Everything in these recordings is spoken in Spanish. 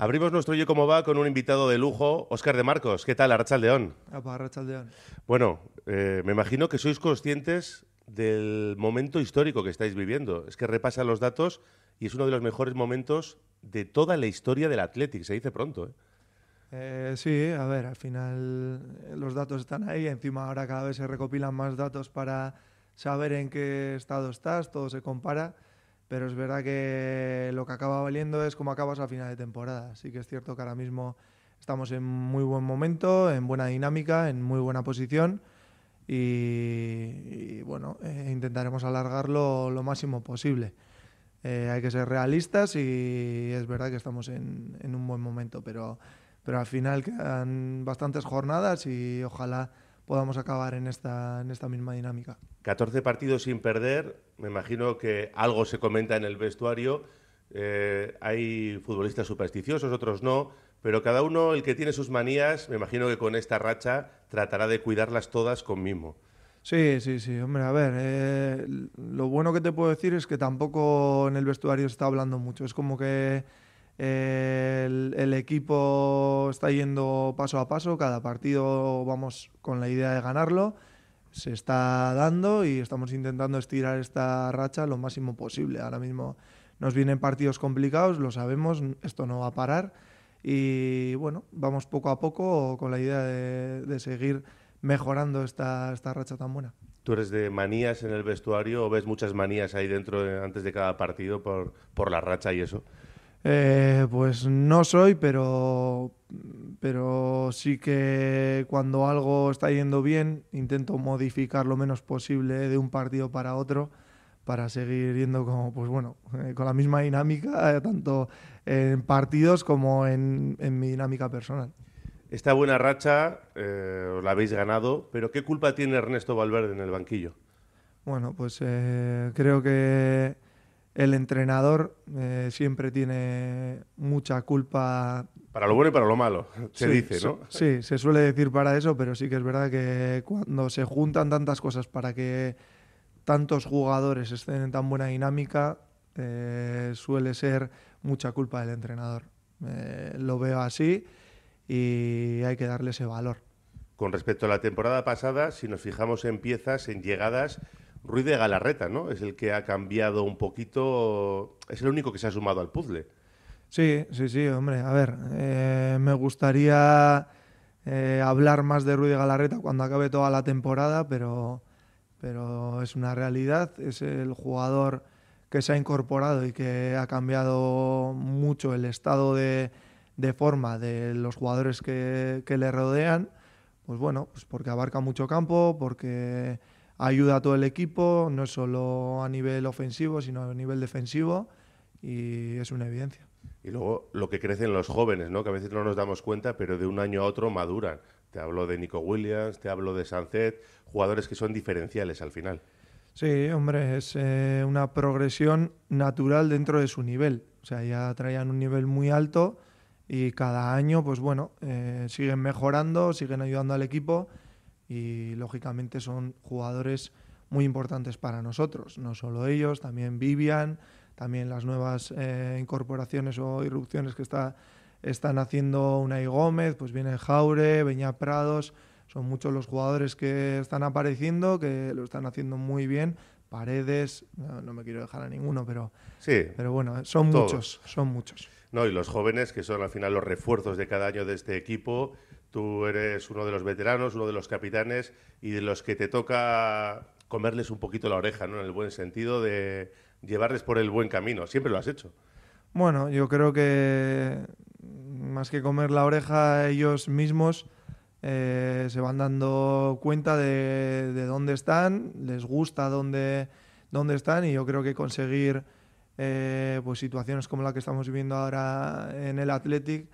Abrimos nuestro Yo Como Va con un invitado de lujo, Óscar de Marcos. ¿Qué tal, Arrachaldeón? Arrachaldeón. Bueno, eh, me imagino que sois conscientes del momento histórico que estáis viviendo. Es que repasan los datos y es uno de los mejores momentos de toda la historia del Athletic, se dice pronto. ¿eh? Eh, sí, a ver, al final los datos están ahí, encima ahora cada vez se recopilan más datos para saber en qué estado estás, todo se compara pero es verdad que lo que acaba valiendo es cómo acabas a final de temporada. así que es cierto que ahora mismo estamos en muy buen momento, en buena dinámica, en muy buena posición y, bueno, eh, intentaremos alargarlo lo máximo posible. Eh, hay que ser realistas y es verdad que estamos en, en un buen momento, pero, pero al final quedan bastantes jornadas y ojalá podamos acabar en esta, en esta misma dinámica. 14 partidos sin perder, me imagino que algo se comenta en el vestuario. Eh, hay futbolistas supersticiosos, otros no, pero cada uno, el que tiene sus manías, me imagino que con esta racha tratará de cuidarlas todas con mimo. Sí, sí, sí, hombre, a ver, eh, lo bueno que te puedo decir es que tampoco en el vestuario se está hablando mucho, es como que el, equipo está yendo paso a paso, cada partido vamos con la idea de ganarlo, se está dando y estamos intentando estirar esta racha lo máximo posible. Ahora mismo nos vienen partidos complicados, lo sabemos, esto no va a parar y bueno, vamos poco a poco con la idea de, seguir mejorando esta, racha tan buena. ¿Tú eres de manías en el vestuario o ves muchas manías ahí dentro eh, antes de cada partido por la racha y eso? Eh, pues no soy, pero, pero sí que cuando algo está yendo bien intento modificar lo menos posible de un partido para otro para seguir yendo como, pues bueno, eh, con la misma dinámica, eh, tanto en partidos como en, mi dinámica personal. Esta buena racha la habéis ganado, pero ¿qué culpa tiene Ernesto Valverde en el banquillo? Bueno, pues creo que el entrenador eh, siempre tiene mucha culpa. Para lo bueno y para lo malo, se dice, ¿no? sí, se suele decir para eso, pero sí que es verdad que cuando se juntan tantas cosas para que tantos jugadores estén en tan buena dinámica, eh, suele ser mucha culpa del entrenador. Eh, lo veo así y hay que darle ese valor. Con respecto a la temporada pasada, si nos fijamos en piezas, en llegadas, Ruiz de Galarreta, ¿no? Es el que ha cambiado un poquito, es el único que se ha sumado al puzzle. Sí, sí, sí, hombre, a ver, eh, me gustaría eh, hablar más de Ruiz de Galarreta cuando acabe toda la temporada, pero, pero es una realidad, es el jugador que se ha incorporado y que ha cambiado mucho el estado de, forma de los jugadores que, que le rodean, pues bueno, pues porque abarca mucho campo, porque ayuda a todo el equipo, no solo a nivel ofensivo, sino a nivel defensivo, y es una evidencia. Y luego lo que crecen los jóvenes, ¿no? que a veces no nos damos cuenta, pero de un año a otro maduran. Te hablo de Nico Williams, te hablo de Sancet, jugadores que son diferenciales al final. Sí, hombre, es eh, una progresión natural dentro de su nivel. O sea, ya traían un nivel muy alto y cada año, pues bueno, eh, siguen mejorando, siguen ayudando al equipo y lógicamente son jugadores muy importantes para nosotros, no solo ellos, también Vivian, también las nuevas eh, incorporaciones o irrupciones que está, están haciendo Unai Gómez, pues viene Jaure, Beña Prados, son muchos los jugadores que están apareciendo, que lo están haciendo muy bien. Paredes, no, me quiero dejar a ninguno, pero, sí, pero bueno, son muchos, son muchos. No, y los jóvenes que son al final los refuerzos de cada año de este equipo, Tú eres uno de los veteranos, uno de los capitanes y de los que te toca comerles un poquito la oreja, ¿no? En el buen sentido de llevarles por el buen camino. Siempre lo has hecho. Bueno, yo creo que más que comer la oreja ellos mismos eh, se van dando cuenta de, dónde están, les gusta dónde, dónde están y yo creo que conseguir eh, pues situaciones como la que estamos viviendo ahora en el Athletic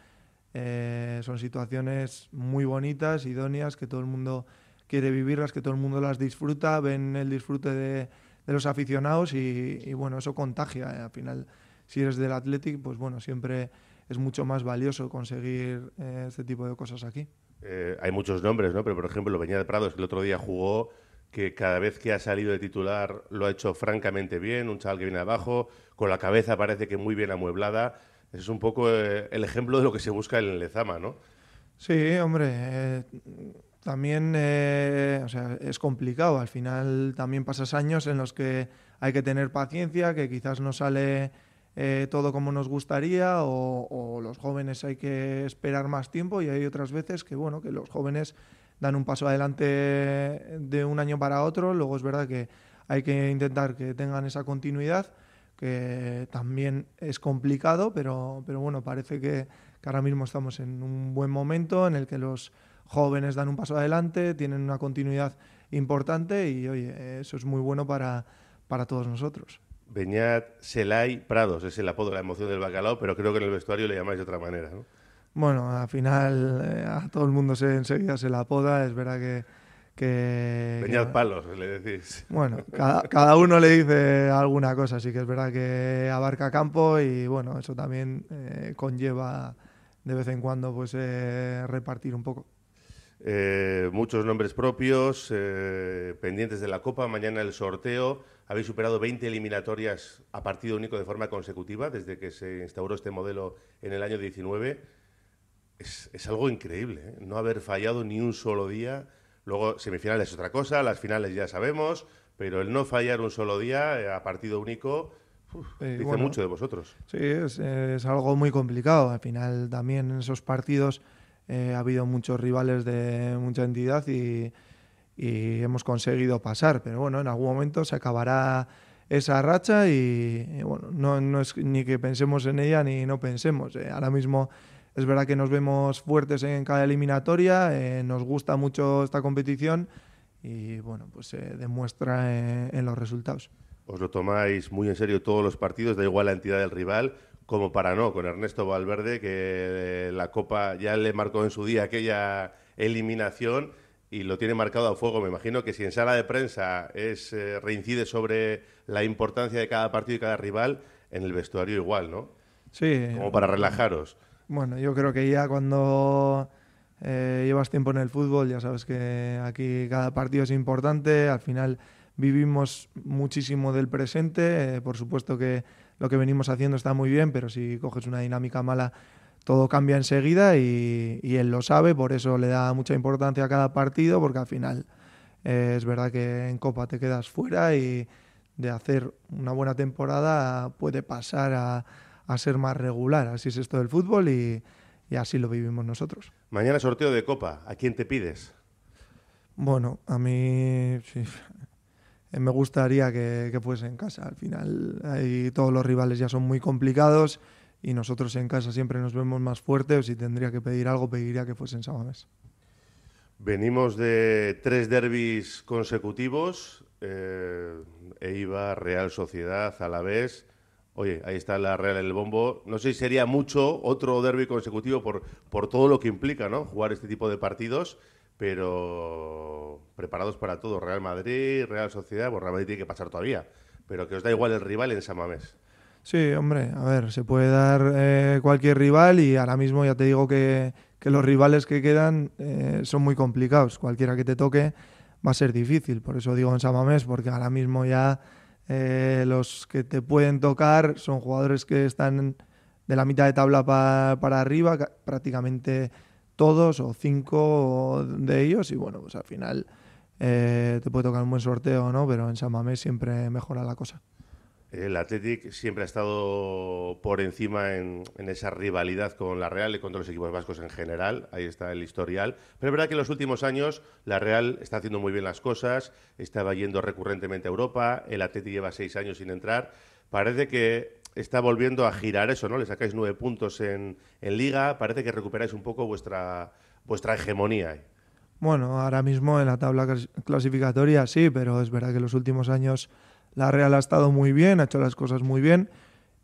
eh, son situaciones muy bonitas, idóneas, que todo el mundo quiere vivirlas, que todo el mundo las disfruta, ven el disfrute de, los aficionados y, bueno, eso contagia. Eh. Al final, si eres del Athletic, pues bueno, siempre es mucho más valioso conseguir eh, este tipo de cosas aquí. hay muchos nombres, ¿no? Pero por ejemplo, lo venía de Prados, que el otro día jugó que cada vez que ha salido de titular lo ha hecho francamente bien, un chaval que viene abajo, con la cabeza parece que muy bien amueblada. Es un poco eh, el ejemplo de lo que se busca en Lezama, ¿no? Sí, hombre. Eh, también eh, es complicado. Al final también pasas años en los que hay que tener paciencia, que quizás no sale todo como nos gustaría o, o, los jóvenes hay que esperar más tiempo y hay otras veces que, bueno, que los jóvenes dan un paso adelante de un año para otro. Luego es verdad que hay que intentar que tengan esa continuidad que también es complicado, pero, pero bueno, parece que, ahora mismo estamos en un buen momento en el que los jóvenes dan un paso adelante, tienen una continuidad importante y oye, eso es muy bueno para, para todos nosotros. Beñat Selay Prados es el apodo de la emoción del bacalao, pero creo que en el vestuario le llamáis de otra manera, ¿no? Bueno, al final eh, a todo el mundo se, enseguida se la apoda, es verdad que que, palos, le decís. Bueno, cada, uno le dice alguna cosa, así que es verdad que abarca campo y bueno, eso también eh, conlleva de vez en cuando pues eh, repartir un poco. Eh, muchos nombres propios, pendientes de la Copa, mañana el sorteo. Habéis superado 20 eliminatorias a partido único de forma consecutiva desde que se instauró este modelo en el año 19. Es, algo increíble, no haber fallado ni un solo día Luego, semifinales es otra cosa, las finales ya sabemos, pero el no fallar un solo día eh, a partido único eh, dice mucho de vosotros. Sí, es, algo muy complicado. Al final, también en esos partidos eh, ha habido muchos rivales de mucha entidad y, hemos conseguido pasar. Pero bueno, en algún momento se acabará esa racha y, bueno, no, es ni que pensemos en ella ni no pensemos. Ahora mismo es verdad que nos vemos fuertes en cada eliminatoria, eh, nos gusta mucho esta competición y bueno, pues se demuestra eh, en, los resultados. Os lo tomáis muy en serio todos los partidos, da igual la entidad del rival, como para no, con Ernesto Valverde, que eh, la Copa ya le marcó en su día aquella eliminación y lo tiene marcado a fuego. Me imagino que si en sala de prensa es reincide sobre la importancia de cada partido y cada rival, en el vestuario igual, ¿no? Sí. Como para relajaros. Bueno, yo creo que ya cuando eh, llevas tiempo en el fútbol, ya sabes que aquí cada partido es importante, al final vivimos muchísimo del presente, eh, por supuesto que lo que venimos haciendo está muy bien, pero si coges una dinámica mala, todo cambia enseguida y, él lo sabe, por eso le da mucha importancia a cada partido, porque al final eh, es verdad que en Copa te quedas fuera y de hacer una buena temporada puede pasar a a ser más regular. Así es esto del fútbol y, así lo vivimos nosotros. Mañana sorteo de copa. ¿A quién te pides? Bueno, a mí eh, me gustaría que, fuese en casa. Al final todos los rivales ya son muy complicados y nosotros en casa siempre nos vemos más fuertes. Si tendría que pedir algo, pediría que fuese en Venimos de tres derbis consecutivos, eh, Real Sociedad, a la vez. Oye, ahí está la Real El Bombo. No sé si sería mucho otro derby consecutivo por, por todo lo que implica, ¿no? Jugar este tipo de partidos, pero preparados para todo. Real Madrid, Real Sociedad, pues Real Madrid tiene que pasar todavía. Pero que os da igual el rival en San Mamés. Sí, hombre, a ver, se puede dar eh, cualquier rival y ahora mismo ya te digo que, los rivales que quedan eh, son muy complicados. Cualquiera que te toque va a ser difícil. Por eso digo en San Mamés, porque ahora mismo ya eh, los que te pueden tocar son jugadores que están de la mitad de tabla para arriba, prácticamente todos o cinco de ellos. Y bueno, pues al final eh, te puede tocar un buen sorteo, ¿no? Pero en San Mamés siempre mejora la cosa. El Athletic siempre ha estado por encima en, esa rivalidad con la Real y contra los equipos vascos en general. Ahí está el historial. Pero es verdad que en los últimos años la Real está haciendo muy bien las cosas, estaba yendo recurrentemente a Europa. El Athletic lleva seis años sin entrar. Parece que está volviendo a girar eso, ¿no? Le sacáis nueve puntos en, Liga. Parece que recuperáis un poco vuestra, vuestra hegemonía. Bueno, ahora mismo en la tabla clasificatoria sí, pero es verdad que en los últimos años la Real ha estado muy bien, ha hecho las cosas muy bien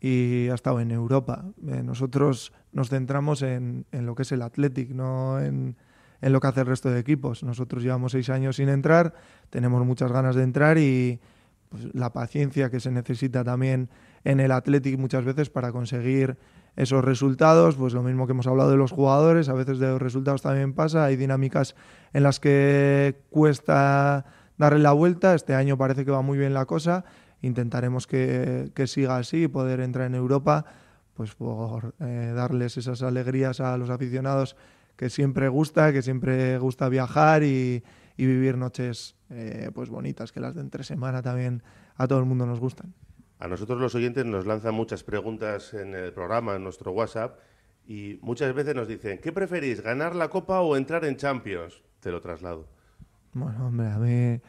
y ha estado en Europa. Eh, nosotros nos centramos en, en, lo que es el Athletic, no en, en, lo que hace el resto de equipos. Nosotros llevamos seis años sin entrar, tenemos muchas ganas de entrar y pues, la paciencia que se necesita también en el Athletic muchas veces para conseguir esos resultados, pues lo mismo que hemos hablado de los jugadores, a veces de los resultados también pasa, hay dinámicas en las que cuesta darle la vuelta. Este año parece que va muy bien la cosa. Intentaremos que, siga así poder entrar en Europa, pues por eh, darles esas alegrías a los aficionados que siempre gusta, que siempre gusta viajar y, vivir noches eh, pues bonitas, que las de entre semana también a todo el mundo nos gustan. A nosotros los oyentes nos lanzan muchas preguntas en el programa, en nuestro WhatsApp, y muchas veces nos dicen, ¿qué preferís, ganar la Copa o entrar en Champions? Te lo traslado. Bueno, hombre, a mí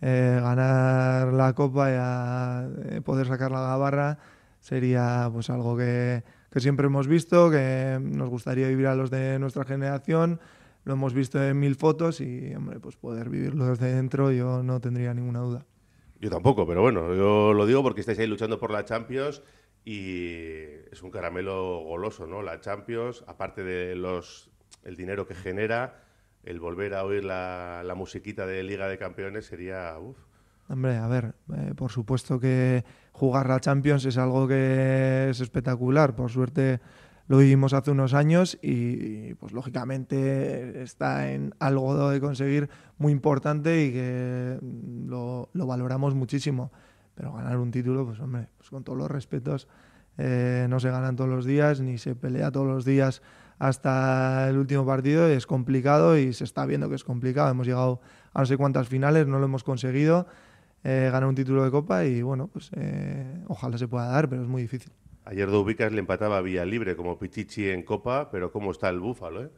eh, ganar la copa y eh, poder sacar la gabarra sería pues algo que, que, siempre hemos visto, que nos gustaría vivir a los de nuestra generación, lo hemos visto en mil fotos y hombre, pues poder vivirlo desde dentro yo no tendría ninguna duda. Yo tampoco, pero bueno, yo lo digo porque estáis ahí luchando por la Champions y es un caramelo goloso, ¿no? La Champions, aparte de los el dinero que genera, el volver a oír la, musiquita de Liga de Campeones sería... Uf. Hombre, a ver, eh, por supuesto que jugar la Champions es algo que es espectacular. Por suerte lo vivimos hace unos años y, pues lógicamente está en algo de conseguir muy importante y que lo, valoramos muchísimo. Pero ganar un título, pues hombre, pues con todos los respetos, eh, no se ganan todos los días ni se pelea todos los días hasta el último partido es complicado y se está viendo que es complicado. Hemos llegado a no sé cuántas finales, no lo hemos conseguido eh, ganar un título de Copa y bueno, pues eh, ojalá se pueda dar, pero es muy difícil. Ayer ubicas le empataba Vía Libre como Pichichi en Copa, pero ¿cómo está el Búfalo? Eh?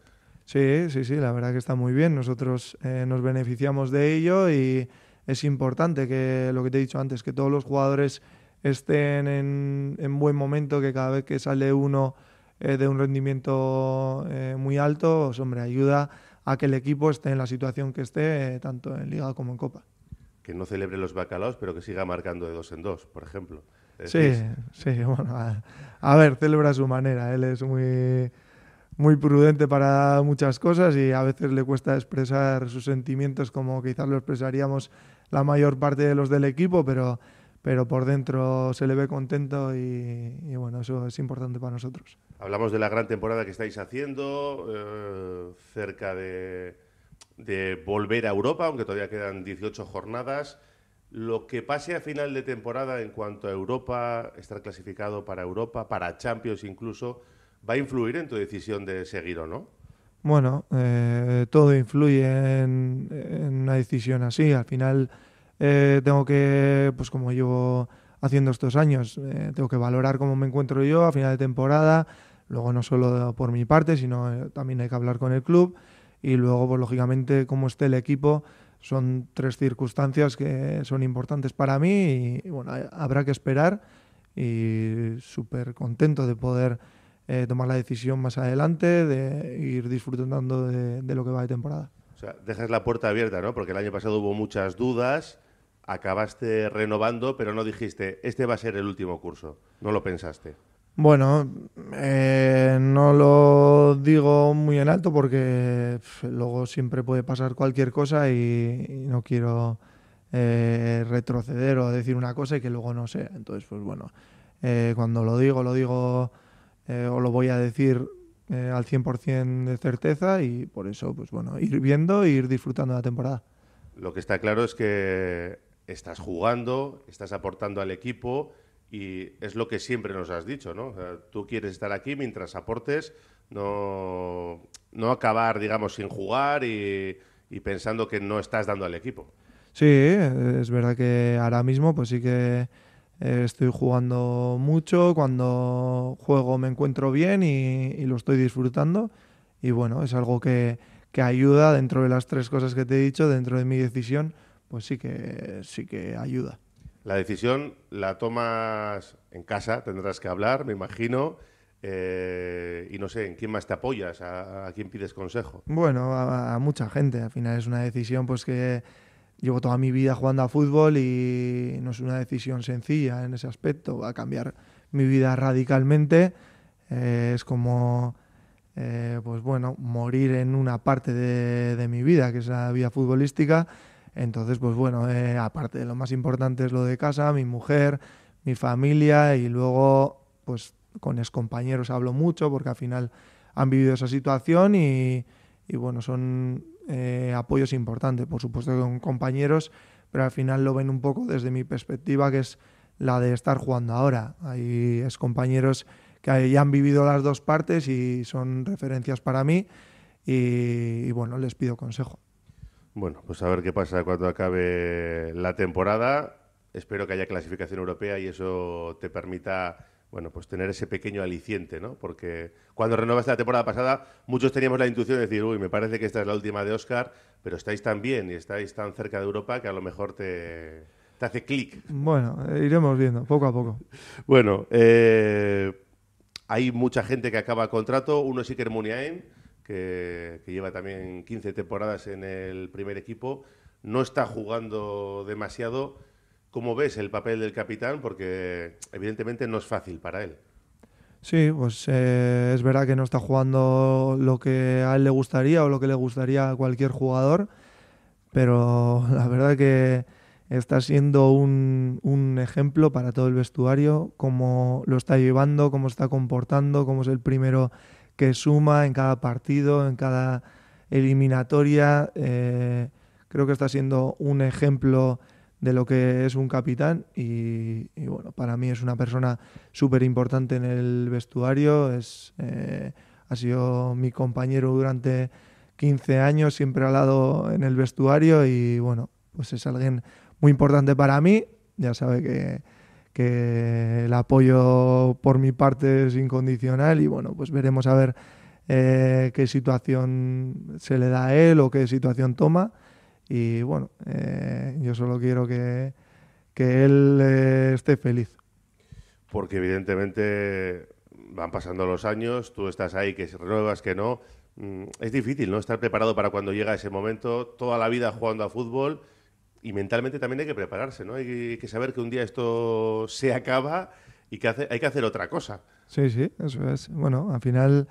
Sí, sí, sí, la verdad que está muy bien. Nosotros eh, nos beneficiamos de ello y es importante que lo que te he dicho antes, que todos los jugadores estén en, en buen momento, que cada vez que sale uno eh, de un rendimiento eh, muy alto, pues, ayuda a que el equipo esté en la situación que esté, eh, tanto en Liga como en Copa. Que no celebre los bacalaos, pero que siga marcando de dos en dos, por ejemplo. Sí, sí, bueno, a, ver, celebra a su manera. Él es muy, muy prudente para muchas cosas y a veces le cuesta expresar sus sentimientos como quizás lo expresaríamos la mayor parte de los del equipo, pero, pero por dentro se le ve contento y, y bueno, eso es importante para nosotros. Hablamos de la gran temporada que estáis haciendo, eh, cerca de, volver a Europa, aunque todavía quedan 18 jornadas. Lo que pase a final de temporada en cuanto a Europa, estar clasificado para Europa, para Champions incluso, ¿va a influir en tu decisión de seguir o no? Bueno, eh, todo influye en, una decisión así. Al final eh, tengo que, pues como llevo haciendo estos años. Eh, tengo que valorar cómo me encuentro yo a final de temporada, luego no solo por mi parte, sino eh, también hay que hablar con el club y luego, pues, lógicamente, cómo esté el equipo. Son tres circunstancias que son importantes para mí y, bueno, habrá que esperar y súper contento de poder eh, tomar la decisión más adelante, de ir disfrutando de, de lo que va de temporada. O sea, dejas la puerta abierta, ¿no? Porque el año pasado hubo muchas dudas acabaste renovando, pero no dijiste, este va a ser el último curso, no lo pensaste. Bueno, eh, no lo digo muy en alto porque luego siempre puede pasar cualquier cosa y, no quiero eh, retroceder o decir una cosa y que luego no sea. Entonces, pues bueno, eh, cuando lo digo, lo digo o lo voy a decir al 100% de certeza y por eso, pues bueno, ir viendo e ir disfrutando la temporada. Lo que está claro es que estás jugando, estás aportando al equipo y es lo que siempre nos has dicho, ¿no? tú quieres estar aquí mientras aportes, no, no acabar, digamos, sin jugar y, pensando que no estás dando al equipo. Sí, es verdad que ahora mismo pues sí que eh, estoy jugando mucho, cuando juego me encuentro bien y, lo estoy disfrutando y bueno, es algo que, que ayuda dentro de las tres cosas que te he dicho, dentro de mi decisión, pues sí que, sí que ayuda. La decisión la tomas en casa, tendrás que hablar, me imagino. Eh, y no sé, ¿en quién más te apoyas? ¿A, quién pides consejo? Bueno, a, mucha gente. Al final es una decisión pues que llevo toda mi vida jugando a fútbol y no es una decisión sencilla en ese aspecto. Va a cambiar mi vida radicalmente. Eh, es como, eh, pues bueno, morir en una parte de, de mi vida, que es la vida futbolística entonces, pues bueno, eh, aparte de lo más importante es lo de casa, mi mujer, mi familia y luego, pues con excompañeros hablo mucho porque al final han vivido esa situación y, bueno, son eh, apoyos importantes, por supuesto con compañeros, pero al final lo ven un poco desde mi perspectiva, que es la de estar jugando ahora. Hay excompañeros que ya han vivido las dos partes y son referencias para mí y bueno, les pido consejo. Bueno, pues a ver qué pasa cuando acabe la temporada. Espero que haya clasificación europea y eso te permita bueno, pues tener ese pequeño aliciente, ¿no? Porque cuando renovas la temporada pasada, muchos teníamos la intuición de decir, uy, me parece que esta es la última de Oscar, pero estáis tan bien y estáis tan cerca de Europa que a lo mejor te, hace clic. Bueno, eh, iremos viendo, poco a poco. bueno, eh, hay mucha gente que acaba contrato. Uno es Iker Muniain que, lleva también 15 temporadas en el primer equipo, no está jugando demasiado. ¿Cómo ves el papel del capitán? Porque evidentemente no es fácil para él. Sí, pues eh, es verdad que no está jugando lo que a él le gustaría o lo que le gustaría a cualquier jugador, pero la verdad que está siendo un, un ejemplo para todo el vestuario, cómo lo está llevando, cómo está comportando, cómo es el primero que suma en cada partido, en cada eliminatoria. Eh, creo que está siendo un ejemplo de lo que es un capitán y, bueno, para mí es una persona súper importante en el vestuario, es, eh, ha sido mi compañero durante 15 años, siempre al lado en el vestuario y bueno, pues es alguien muy importante para mí, ya sabe que el apoyo por mi parte es incondicional y bueno, pues veremos a ver eh, qué situación se le da a él o qué situación toma. Y bueno, eh, yo solo quiero que, que él eh, esté feliz. Porque evidentemente van pasando los años, tú estás ahí, que renuevas, que no. Mm, es difícil, ¿no? Estar preparado para cuando llega ese momento, toda la vida jugando a fútbol y mentalmente también hay que prepararse, ¿no? Hay que saber que un día esto se acaba y que hay que hacer otra cosa. Sí, sí, eso es. Bueno, al final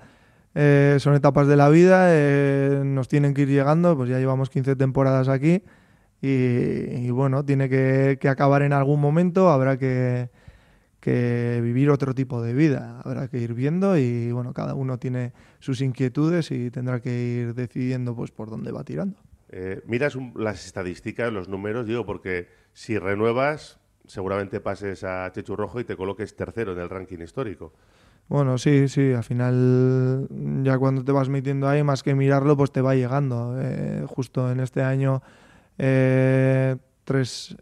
eh, son etapas de la vida, eh, nos tienen que ir llegando, pues ya llevamos 15 temporadas aquí y, bueno, tiene que, acabar en algún momento, habrá que, que vivir otro tipo de vida, habrá que ir viendo y bueno, cada uno tiene sus inquietudes y tendrá que ir decidiendo pues por dónde va tirando. Eh, miras las estadísticas, los números, digo, porque si renuevas, seguramente pases a Chechu Rojo y te coloques tercero en el ranking histórico. Bueno, sí, sí, al final ya cuando te vas metiendo ahí, más que mirarlo, pues te va llegando. Eh, justo en este año, eh, tres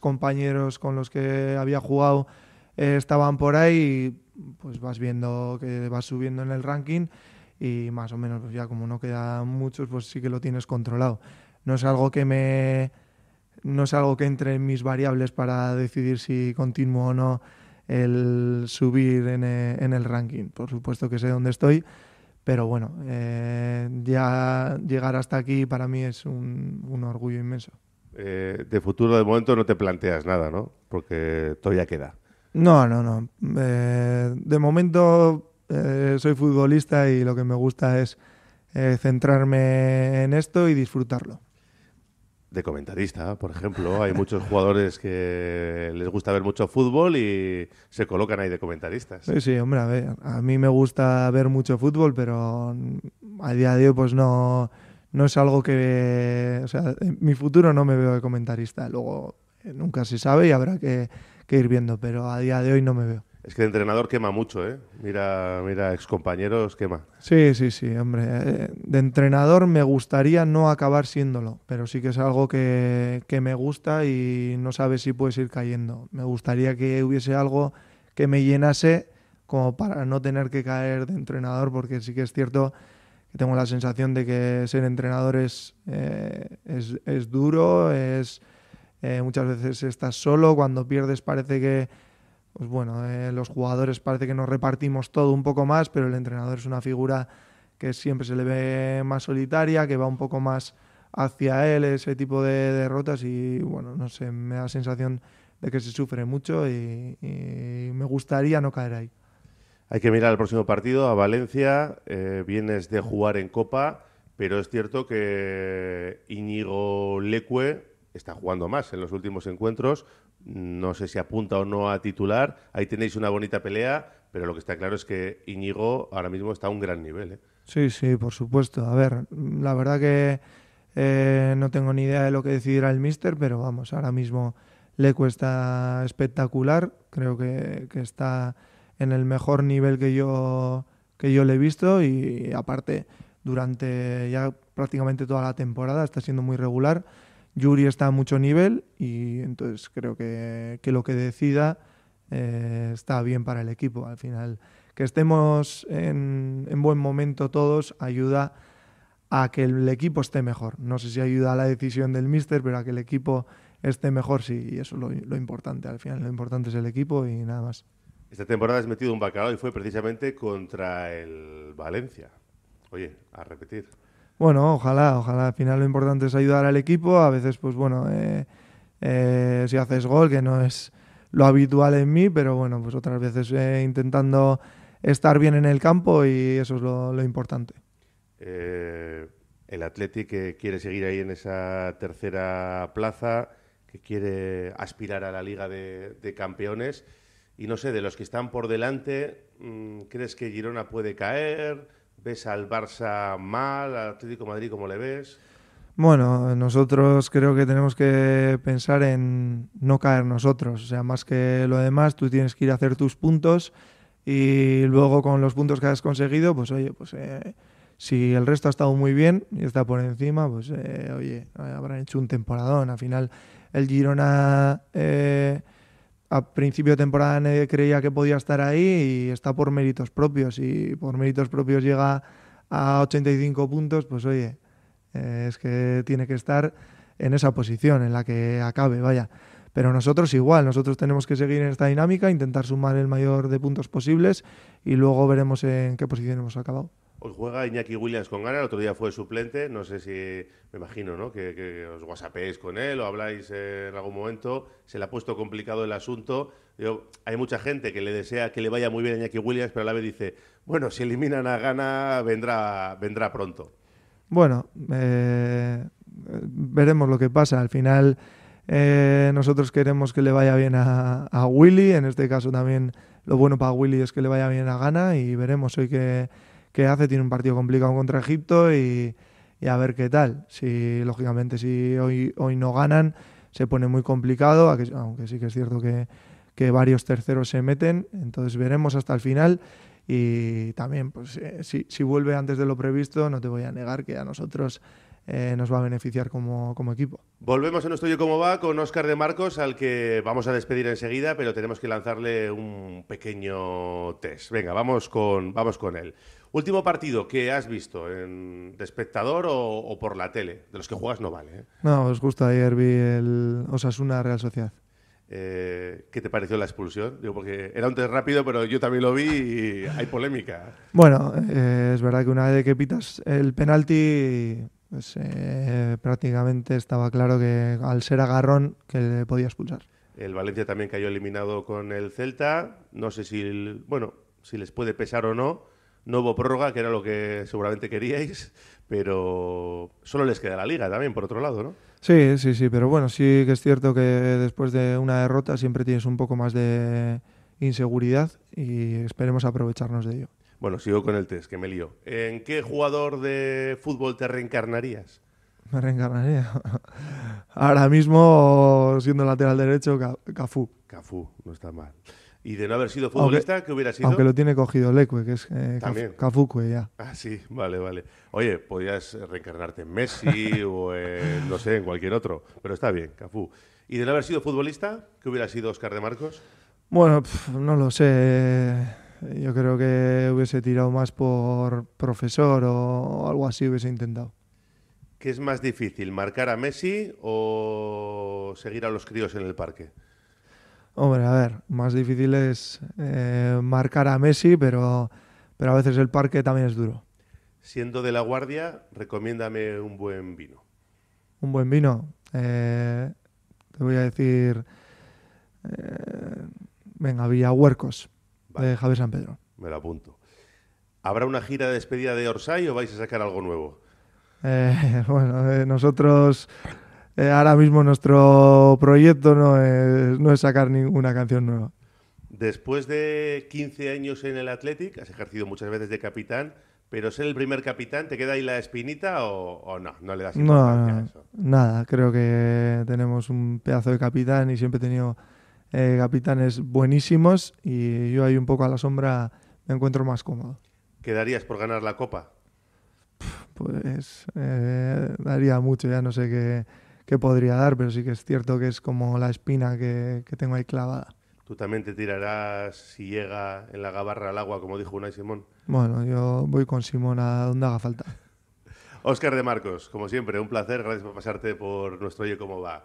compañeros con los que había jugado estaban por ahí y pues vas viendo que vas subiendo en el ranking y más o menos pues ya como no queda muchos, pues sí que lo tienes controlado. No es algo que me no es algo que entre en mis variables para decidir si continúo o no el subir en, eh, el ranking. Por supuesto que sé dónde estoy, pero bueno, eh, ya llegar hasta aquí para mí es un, orgullo inmenso. Eh, de futuro, de momento, no te planteas nada, ¿no? Porque todavía queda. No, no, no. de momento eh, soy futbolista y lo que me gusta es eh, centrarme en esto y disfrutarlo. De comentarista, por ejemplo, hay muchos jugadores que les gusta ver mucho fútbol y se colocan ahí de comentaristas. Sí, sí, hombre, a, mí me gusta ver mucho fútbol, pero a día de hoy pues no, no es algo que... O sea, en mi futuro no me veo de comentarista, luego eh, nunca se sabe y habrá que ir viendo, pero a día de hoy no me veo. Es que de entrenador quema mucho, ¿eh? Mira, ex excompañeros quema. Sí, sí, sí, hombre. Eh, de entrenador me gustaría no acabar siéndolo, pero sí que es algo que, me gusta y no sabes si puedes ir cayendo. Me gustaría que hubiese algo que me llenase como para no tener que caer de entrenador, porque sí que es cierto que tengo la sensación de que ser entrenador es, eh, es, duro, es eh, muchas veces estás solo, cuando pierdes parece que pues bueno, eh, los jugadores parece que nos repartimos todo un poco más, pero el entrenador es una figura que siempre se le ve más solitaria, que va un poco más hacia él ese tipo de derrotas y bueno, no sé, me da la sensación de que se sufre mucho y, me gustaría no caer ahí. Hay que mirar al próximo partido a Valencia. Eh, vienes de jugar en Copa, pero es cierto que Íñigo Leque está jugando más en los últimos encuentros. No sé si apunta o no a titular. Ahí tenéis una bonita pelea, pero lo que está claro es que Íñigo ahora mismo está a un gran nivel. ¿eh? Sí, sí, por supuesto. A ver, la verdad que eh, no tengo ni idea de lo que decidirá el míster, pero vamos, ahora mismo le cuesta espectacular. Creo que, que está en el mejor nivel que yo, que yo le he visto y aparte durante ya prácticamente toda la temporada está siendo muy regular Yuri está a mucho nivel y entonces creo que, lo que decida eh, está bien para el equipo. Al final, que estemos en, buen momento todos ayuda a que el equipo esté mejor. No sé si ayuda a la decisión del míster, pero a que el equipo esté mejor sí, y eso es lo, lo importante. Al final, lo importante es el equipo y nada más. Esta temporada has metido un bacalao y fue precisamente contra el Valencia. Oye, a repetir. Bueno, ojalá, ojalá. Al final lo importante es ayudar al equipo. A veces, pues bueno, eh, eh, si haces gol, que no es lo habitual en mí, pero bueno, pues otras veces eh, intentando estar bien en el campo y eso es lo, importante. el Athletic quiere seguir ahí en esa tercera plaza, que quiere aspirar a la Liga de Campeones. Y no sé, de los que están por delante, mm, ¿crees que Girona puede caer? ¿Ves al Barça mal, al Atlético Madrid cómo le ves? Bueno, nosotros creo que tenemos que pensar en no caer nosotros, o sea, más que lo demás, tú tienes que ir a hacer tus puntos y luego con los puntos que has conseguido, pues oye, pues eh, si el resto ha estado muy bien y está por encima, pues eh, oye, habrán hecho un temporadón. Al final el Girona... Eh, a principio de temporada nadie creía que podía estar ahí y está por méritos propios. Y por méritos propios llega a 85 puntos, pues oye, eh, es que tiene que estar en esa posición en la que acabe, vaya. Pero nosotros igual, nosotros tenemos que seguir en esta dinámica, intentar sumar el mayor de puntos posibles y luego veremos en qué posición hemos acabado. Pues juega Iñaki Williams con gana, el otro día fue suplente, no sé si, me imagino, ¿no? Que, os whatsappéis con él o habláis en algún momento, se le ha puesto complicado el asunto. Yo, hay mucha gente que le desea que le vaya muy bien a Iñaki Williams, pero a la vez dice, bueno, si eliminan a Gana, vendrá, vendrá pronto. Bueno, eh, veremos lo que pasa. Al final, eh, nosotros queremos que le vaya bien a, a Willy, en este caso también lo bueno para Willy es que le vaya bien a Gana y veremos hoy que qué hace. Tiene un partido complicado contra Egipto y, a ver qué tal. Si, lógicamente, si hoy, hoy no ganan, se pone muy complicado, aunque sí que es cierto que, varios terceros se meten. Entonces veremos hasta el final. Y también, pues, eh, si, vuelve antes de lo previsto, no te voy a negar que a nosotros eh, nos va a beneficiar como, equipo. Volvemos en yo Cómo Va con Óscar de Marcos, al que vamos a despedir enseguida, pero tenemos que lanzarle un pequeño test. Venga, vamos con, vamos con él. Último partido que has visto en, de espectador o, por la tele, de los que juegas no vale. ¿eh? No, os gusta ayer vi el Osasuna Real Sociedad. Eh, ¿Qué te pareció la expulsión? Digo, porque era un test rápido, pero yo también lo vi y hay polémica. bueno, eh, es verdad que una vez que pitas el penalti, pues, prácticamente estaba claro que al ser agarrón que le podía expulsar. El Valencia también cayó eliminado con el Celta. No sé si, bueno, si les puede pesar o no no hubo prórroga, que era lo que seguramente queríais, pero solo les queda la liga también, por otro lado, ¿no? Sí, sí, sí, pero bueno, sí que es cierto que después de una derrota siempre tienes un poco más de inseguridad y esperemos aprovecharnos de ello. Bueno, sigo con el test, que me lío. ¿En qué jugador de fútbol te reencarnarías? Me reencarnaría. Ahora mismo, siendo lateral derecho, Cafú. Cafú, no está mal. Y de no haber sido futbolista, ¿qué hubiera sido? Aunque lo tiene cogido Leque, que es eh, Cafuque ya. Ah, sí, vale, vale. Oye, podías reencarnarte en Messi o en, no sé, en cualquier otro, pero está bien, Cafú. ¿Y de no haber sido futbolista, ¿qué hubiera sido Oscar de Marcos? Bueno, no lo sé. Yo creo que hubiese tirado más por profesor o algo así hubiese intentado. ¿Qué es más difícil, marcar a Messi o seguir a los críos en el parque? Hombre, a ver, más difícil es eh, marcar a Messi, pero, pero a veces el parque también es duro. Siendo de la guardia, recomiéndame un buen vino. Un buen vino. Eh, te voy a decir. Eh, venga, Villahuercos, Huercos, de Javier San Pedro. Me lo apunto. ¿Habrá una gira de despedida de Orsay o vais a sacar algo nuevo? bueno, nosotros eh, ahora mismo nuestro proyecto no es, no es sacar ninguna canción nueva. Después de 15 años en el Athletic, has ejercido muchas veces de capitán, pero ser el primer capitán, ¿te queda ahí la espinita o, no? No le das importancia a eso. Nada, creo que tenemos un pedazo de capitán y siempre he tenido eh, capitanes buenísimos y yo ahí un poco a la sombra me encuentro más cómodo. ¿Quedarías por ganar la copa? Pues eh, daría mucho, ya no sé qué que podría dar, pero sí que es cierto que es como la espina que, tengo ahí clavada. Tú también te tirarás si llega en la gabarra al agua, como dijo Unai Simón. Bueno, yo voy con Simón a donde haga falta. Óscar de Marcos, como siempre, un placer. Gracias por pasarte por nuestro Oye Cómo Va.